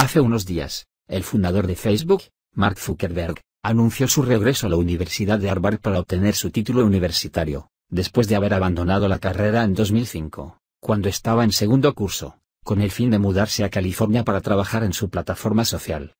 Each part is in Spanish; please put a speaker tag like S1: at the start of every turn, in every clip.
S1: Hace unos días, el fundador de Facebook, Mark Zuckerberg, anunció su regreso a la Universidad de Harvard para obtener su título universitario, después de haber abandonado la carrera en 2005, cuando estaba en segundo curso, con el fin de mudarse a California para trabajar en su plataforma social.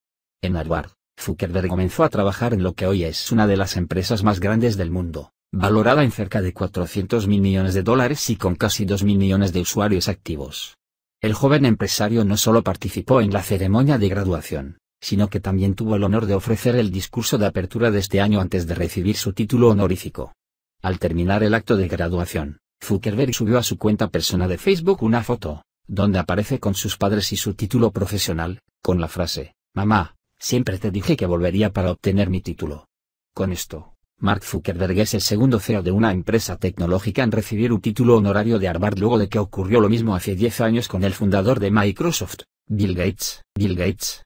S1: En Harvard, Zuckerberg comenzó a trabajar en lo que hoy es una de las empresas más grandes del mundo, valorada en cerca de 400 mil millones de dólares y con casi 2 mil millones de usuarios activos. El joven empresario no solo participó en la ceremonia de graduación, sino que también tuvo el honor de ofrecer el discurso de apertura de este año antes de recibir su título honorífico. Al terminar el acto de graduación, Zuckerberg subió a su cuenta personal de Facebook una foto, donde aparece con sus padres y su título profesional, con la frase, Mamá, siempre te dije que volvería para obtener mi título. Con esto, Mark Zuckerberg es el segundo CEO de una empresa tecnológica en recibir un título honorario de Harvard luego de que ocurrió lo mismo hace 10 años con el fundador de Microsoft, Bill Gates. Bill Gates.